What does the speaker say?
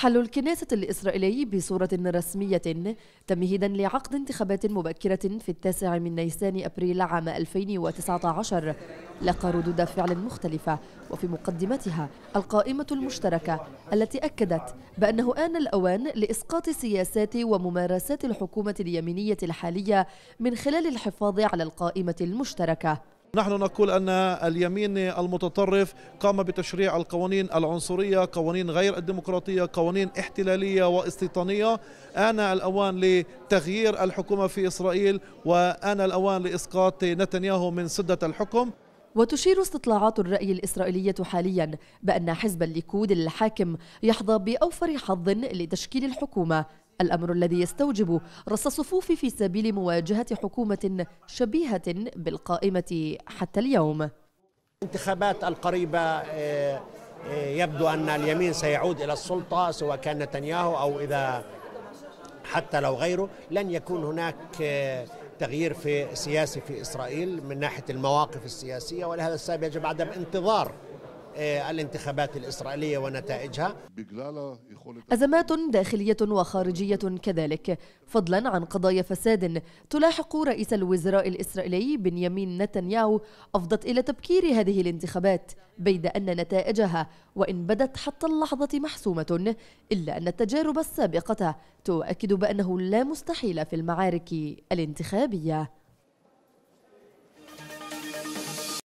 حل الكنيسة الإسرائيلي بصورة رسمية تمهيدا لعقد انتخابات مبكرة في التاسع من نيسان أبريل عام 2019 لقى ردود فعل مختلفة وفي مقدمتها القائمة المشتركة التي أكدت بأنه آن الأوان لإسقاط سياسات وممارسات الحكومة اليمينية الحالية من خلال الحفاظ على القائمة المشتركة نحن نقول أن اليمين المتطرف قام بتشريع القوانين العنصرية قوانين غير الديمقراطية قوانين احتلالية واستيطانية آن الأوان لتغيير الحكومة في إسرائيل وآن الأوان لإسقاط نتنياهو من سدة الحكم وتشير استطلاعات الرأي الإسرائيلية حاليا بأن حزب الليكود الحاكم يحظى بأوفر حظ لتشكيل الحكومة الأمر الذي يستوجب رص صفوف في سبيل مواجهة حكومة شبيهة بالقائمة حتى اليوم الانتخابات القريبة آه، آه، يبدو أن اليمين سيعود إلى السلطة سواء كان نتنياهو أو إذا حتى لو غيره لن يكون هناك آه، تغيير في سياسي في إسرائيل من ناحية المواقف السياسية ولهذا السبب يجب عدم انتظار آه، الانتخابات الإسرائيلية ونتائجها أزمات داخلية وخارجية كذلك فضلا عن قضايا فساد تلاحق رئيس الوزراء الإسرائيلي بنيامين نتنياهو أفضت إلى تبكير هذه الانتخابات بيد أن نتائجها وإن بدت حتى اللحظة محسومة إلا أن التجارب السابقة تؤكد بأنه لا مستحيل في المعارك الانتخابية